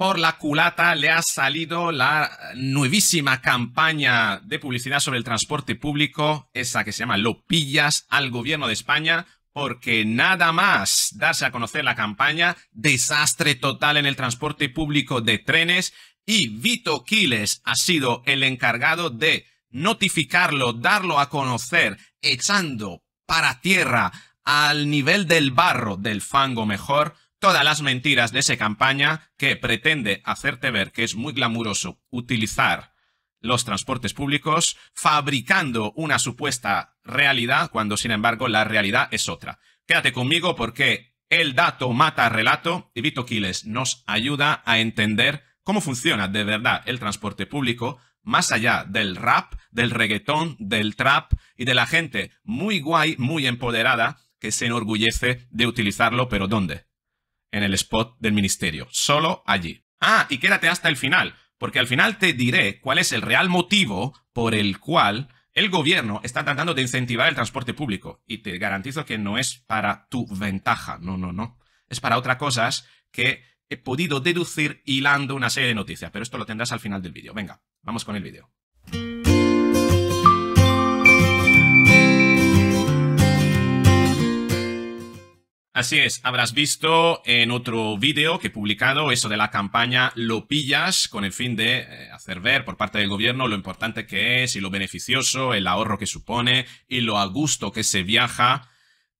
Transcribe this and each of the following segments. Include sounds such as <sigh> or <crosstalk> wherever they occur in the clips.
por la culata le ha salido la nuevísima campaña de publicidad sobre el transporte público, esa que se llama Lo al gobierno de España, porque nada más darse a conocer la campaña, desastre total en el transporte público de trenes y Vito Quiles ha sido el encargado de notificarlo, darlo a conocer, echando para tierra al nivel del barro, del fango mejor, todas las mentiras de esa campaña que pretende hacerte ver que es muy glamuroso utilizar los transportes públicos fabricando una supuesta realidad cuando sin embargo la realidad es otra. Quédate conmigo porque el dato mata relato y Vito Quiles nos ayuda a entender cómo funciona de verdad el transporte público más allá del rap, del reggaetón, del trap y de la gente muy guay, muy empoderada que se enorgullece de utilizarlo, pero ¿dónde? en el spot del ministerio, solo allí. Ah, y quédate hasta el final, porque al final te diré cuál es el real motivo por el cual el gobierno está tratando de incentivar el transporte público. Y te garantizo que no es para tu ventaja, no, no, no. Es para otras cosas que he podido deducir hilando una serie de noticias, pero esto lo tendrás al final del vídeo. Venga, vamos con el vídeo. Así es, habrás visto en otro vídeo que he publicado eso de la campaña Lo pillas con el fin de eh, hacer ver por parte del gobierno lo importante que es y lo beneficioso, el ahorro que supone y lo a gusto que se viaja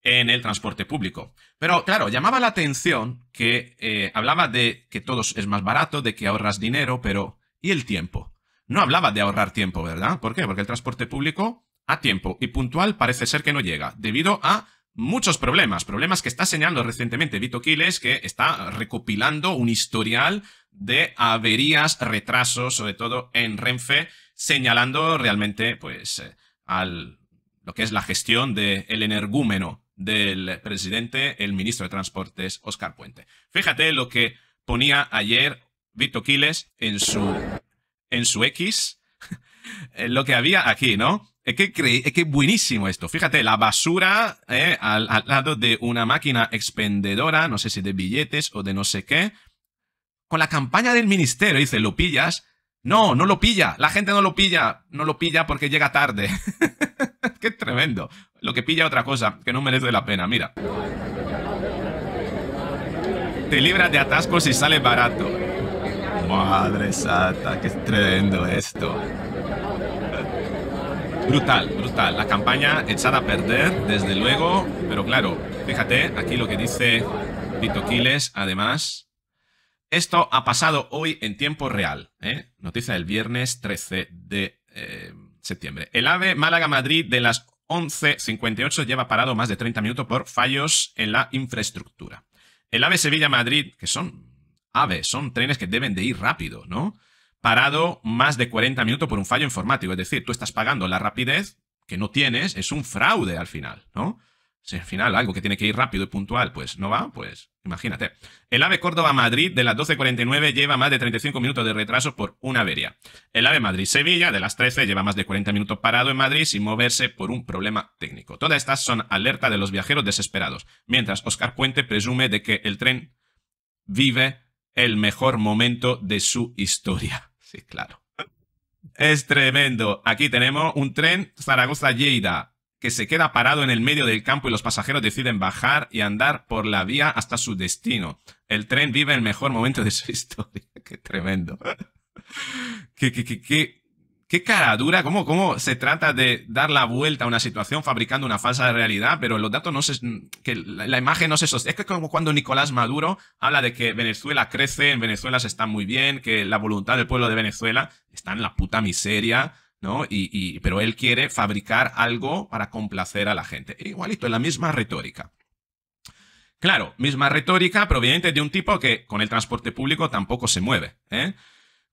en el transporte público. Pero claro, llamaba la atención que eh, hablaba de que todo es más barato, de que ahorras dinero, pero ¿y el tiempo? No hablaba de ahorrar tiempo, ¿verdad? ¿Por qué? Porque el transporte público a tiempo y puntual parece ser que no llega, debido a muchos problemas, problemas que está señalando recientemente Vito Quiles, que está recopilando un historial de averías, retrasos, sobre todo en Renfe, señalando realmente, pues, eh, al, lo que es la gestión del el energúmeno del presidente, el ministro de Transportes, Oscar Puente. Fíjate lo que ponía ayer Vito Quiles en su, en su X, <laughs> lo que había aquí, ¿no? Es que, es que buenísimo esto. Fíjate, la basura eh, al, lado de una máquina expendedora, no sé si de billetes o de no sé qué. Con la campaña del ministerio, dice, ¿lo pillas? No, no lo pilla. La gente no lo pilla. No lo pilla porque llega tarde. <laughs> Qué tremendo. Lo que pilla otra cosa, que no merece la pena. Mira. Te libras de atascos y sale barato. Madre santa, qué tremendo esto. Brutal, brutal. La campaña echada a perder, desde luego. Pero claro, fíjate aquí lo que dice Vitoquiles, Quiles, además. Esto ha pasado hoy en tiempo real. ¿eh? Noticia del viernes 13 de eh, septiembre. El AVE Málaga-Madrid de las 11.58 lleva parado más de 30 minutos por fallos en la infraestructura. El AVE Sevilla-Madrid, que son AVE, son trenes que deben de ir rápido, ¿no? parado más de 40 minutos por un fallo informático. Es decir, tú estás pagando la rapidez que no tienes, es un fraude al final, ¿no? Si al final algo que tiene que ir rápido y puntual, pues no va, pues imagínate. El AVE Córdoba-Madrid de las 12.49 lleva más de 35 minutos de retraso por una avería. El AVE Madrid-Sevilla de las 13 lleva más de 40 minutos parado en Madrid sin moverse por un problema técnico. Todas estas son alerta de los viajeros desesperados, mientras Oscar Puente presume de que el tren vive el mejor momento de su historia. Sí, claro. Es tremendo. Aquí tenemos un tren Zaragoza-Lleida que se queda parado en el medio del campo y los pasajeros deciden bajar y andar por la vía hasta su destino. El tren vive el mejor momento de su <laughs> historia. Qué tremendo. Qué, qué, qué, qué qué cara dura, cómo, cómo se trata de dar la vuelta a una situación fabricando una falsa realidad, pero los datos no se... que la, imagen no se sostiene. Es que como cuando Nicolás Maduro habla de que Venezuela crece, en Venezuela se está muy bien, que la voluntad del pueblo de Venezuela está en la puta miseria, ¿no? Y, pero él quiere fabricar algo para complacer a la gente. E igualito, es la misma retórica. Claro, misma retórica proveniente de un tipo que con el transporte público tampoco se mueve, ¿eh?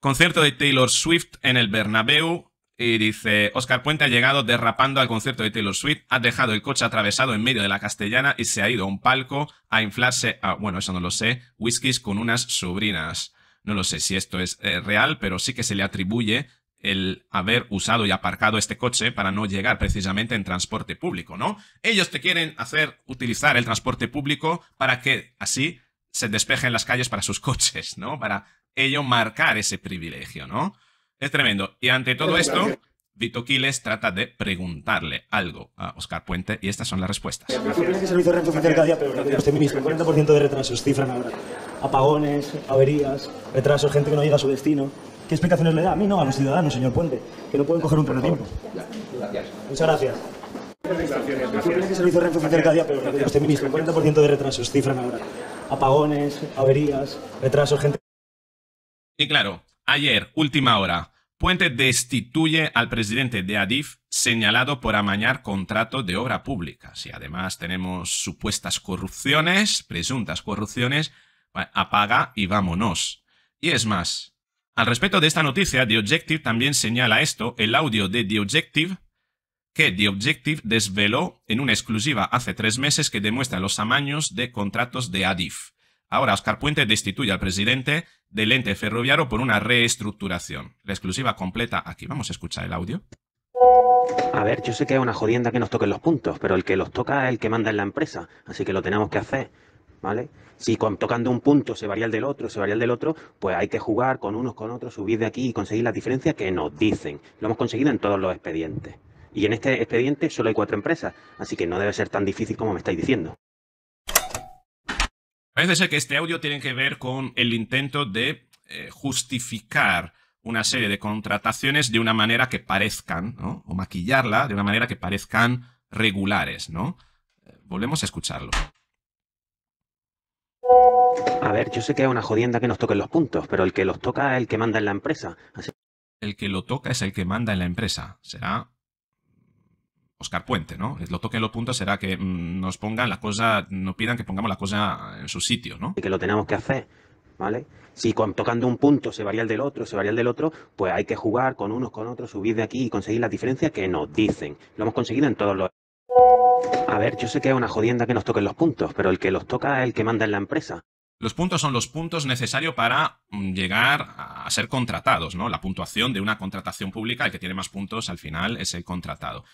Concierto de Taylor Swift en el Bernabéu. Y dice, Oscar Puente ha llegado derrapando al concierto de Taylor Swift, ha dejado el coche atravesado en medio de la castellana y se ha ido a un palco a inflarse a, bueno, eso no lo sé, whiskies con unas sobrinas. No lo sé si esto es eh, real, pero sí que se le atribuye el haber usado y aparcado este coche para no llegar precisamente en transporte público, ¿no? Ellos te quieren hacer utilizar el transporte público para que así se despejen las calles para sus <laughs> coches, ¿no? Para ello marcar ese privilegio, ¿no? Es tremendo. Y ante todo esto, Vito Quiles trata de preguntarle algo a Oscar Puente y estas son las respuestas. que servicio de oficial cada día, pero lo que usted, ministro, 40% de retrasos cifran ahora. Apagones, averías, retrasos, gente que no llega a su destino. ¿Qué explicaciones le da? A mí no, a los ciudadanos, señor Puente, que no pueden coger un tiempo. Gracias. Muchas gracias. que servicio de oficial cada día, pero lo que usted, ministro, 40% de retrasos cifran ahora. Apagones, averías, retrasos, gente... Y claro, ayer, última hora, Puente destituye al presidente de Adif señalado por amañar contrato de obra pública. Si además tenemos supuestas corrupciones, presuntas corrupciones, apaga y vámonos. Y es más, al respecto de esta noticia, The Objective también señala esto, el audio de The Objective que The Objective desveló en una exclusiva hace tres meses que demuestra los amaños de contratos de Adif. Ahora Oscar Puente destituye al presidente del ente ferroviario por una reestructuración. La exclusiva completa aquí. Vamos a escuchar el audio. A ver, yo sé que es una jodienda que nos toquen los puntos, pero el que los toca es el que manda en la empresa, así que lo tenemos que hacer. ¿Vale? Si tocando un punto se varía el del otro, se varía el del otro, pues hay que jugar con unos, con otros, subir de aquí y conseguir las diferencias que nos dicen. Lo hemos conseguido en todos los expedientes. Y en este expediente solo hay cuatro empresas, así que no debe ser tan difícil como me estáis diciendo. Parece ser que este audio tiene que ver con el intento de eh, justificar una serie de contrataciones de una manera que parezcan, ¿no? o maquillarla de una manera que parezcan regulares, ¿no? Eh, volvemos a escucharlo. A ver, yo sé que es una jodienda que nos toquen los puntos, pero el que los toca es el que manda en la empresa. El que lo toca es el que manda en la empresa. Será Oscar Puente, ¿no? Lo toque los puntos será que mm, nos pongan las cosas, nos pidan que pongamos la cosa en su sitio, ¿no? Y que lo tenemos que hacer, ¿vale? Si tocando un punto se varía el del otro, se varía el del otro, pues hay que jugar con unos, con otros, subir de aquí y conseguir las diferencias que nos dicen. Lo hemos conseguido en todos los... A ver, yo sé que es una jodienda que nos toquen los puntos, pero el que los toca es el que manda en la empresa. Los puntos son los puntos necesarios para mm, llegar a ser contratados, ¿no? La puntuación de una contratación pública, el que tiene más puntos al final es el contratado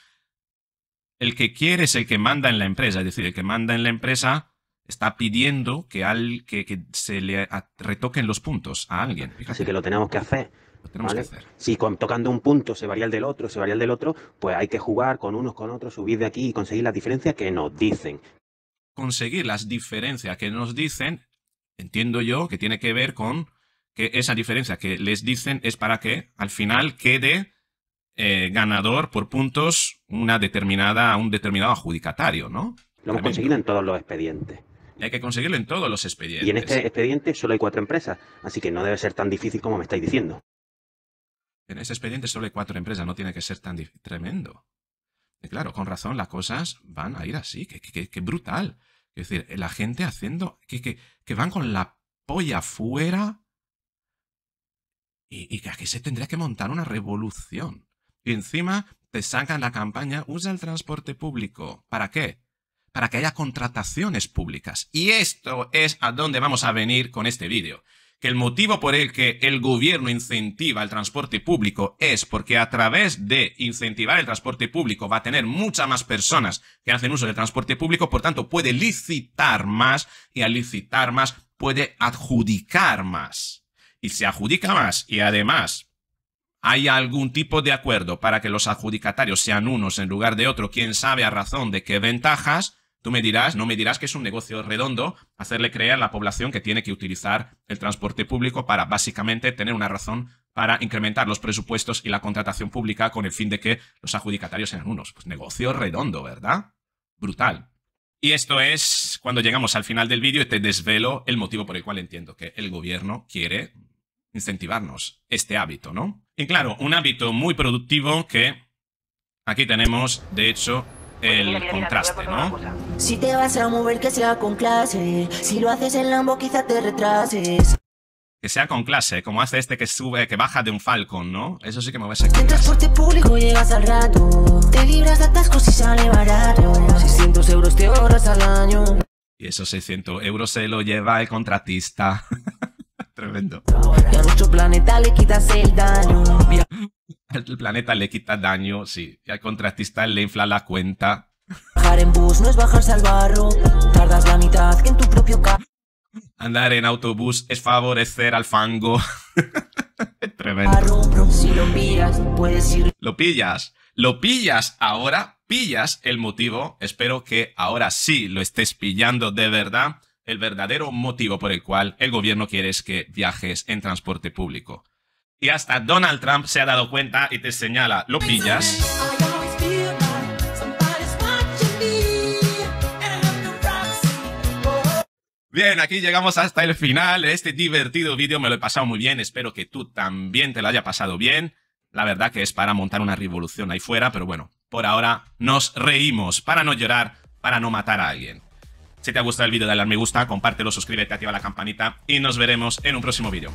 el que quiere es el que manda en la empresa, es decir, el que manda en la empresa está pidiendo que, al, que, se le retoquen los puntos a alguien. Así que lo tenemos que hacer. Lo tenemos hacer. Si tocando un punto se varía el del otro, se varía el del otro, pues hay que jugar con unos, con otros, subir de aquí y conseguir las diferencias que nos dicen. Conseguir las diferencias que nos dicen, entiendo yo que tiene que ver con que esa diferencia que les dicen es para que al final quede eh, ganador por puntos una determinada, un determinado adjudicatario, ¿no? Lo hemos conseguido en todos los expedientes. Hay que conseguirlo en todos los expedientes. Y en este expediente solo hay cuatro empresas, así que no debe ser tan difícil como me estáis diciendo. En este expediente solo hay cuatro empresas, no tiene que ser tan tremendo. Y claro, con razón las cosas van a ir así, que, brutal. Es decir, la gente haciendo, que, que van con la polla fuera y, y que aquí se tendría que montar una revolución. Y encima te sacan la campaña, usa el transporte público. ¿Para qué? Para que haya contrataciones públicas. Y esto es a dónde vamos a venir con este vídeo. Que el motivo por el que el gobierno incentiva el transporte público es porque a través de incentivar el transporte público va a tener muchas más personas que hacen uso del transporte público, por tanto puede licitar más y al licitar más puede adjudicar más. Y se adjudica más y además hay algún tipo de acuerdo para que los adjudicatarios sean unos en lugar de otro, quién sabe a razón de qué ventajas, tú me dirás, no me dirás que es un negocio redondo hacerle creer a la población que tiene que utilizar el transporte público para básicamente tener una razón para incrementar los presupuestos y la contratación pública con el fin de que los adjudicatarios sean unos. Pues negocio redondo, ¿verdad? Brutal. Y esto es cuando llegamos al final del vídeo y te desvelo el motivo por el cual entiendo que el gobierno quiere incentivarnos este hábito, ¿no? Y claro, un hábito muy productivo que aquí tenemos, de hecho, el contraste, ¿no? Si te vas a mover, que sea con clase. Si lo haces en Lambo, quizá te retrases. Que sea con clase, como hace este que sube, que baja de un Falcon, ¿no? Eso sí que me ves a En transporte público llegas al rato. Te libras de atascos y sale barato. 600 euros te ahorras al año. Y esos 600 euros se lo lleva el contratista. <laughs> <laughs> el planeta le quita daño, sí. Y al contratista le infla la cuenta. Bajar en bus no es bajarse al barro. Tardas la mitad en tu propio Andar en autobús es favorecer al fango. <laughs> Tremendo. Lo pillas. Lo pillas ahora. Pillas el motivo. Espero que ahora sí lo estés pillando de verdad el verdadero motivo por el cual el gobierno quiere es que viajes en transporte público. Y hasta Donald Trump se ha dado cuenta y te señala, lo pillas. Oh, oh. Bien, aquí llegamos hasta el final de este divertido vídeo. Me lo he pasado muy bien. Espero que tú también te lo haya pasado bien. La verdad que es para montar una revolución ahí fuera, pero bueno, por ahora nos reímos para no llorar, para no matar a alguien. Si te ha gustado el vídeo, dale al me gusta, compártelo, suscríbete, activa la campanita y nos veremos en un próximo vídeo.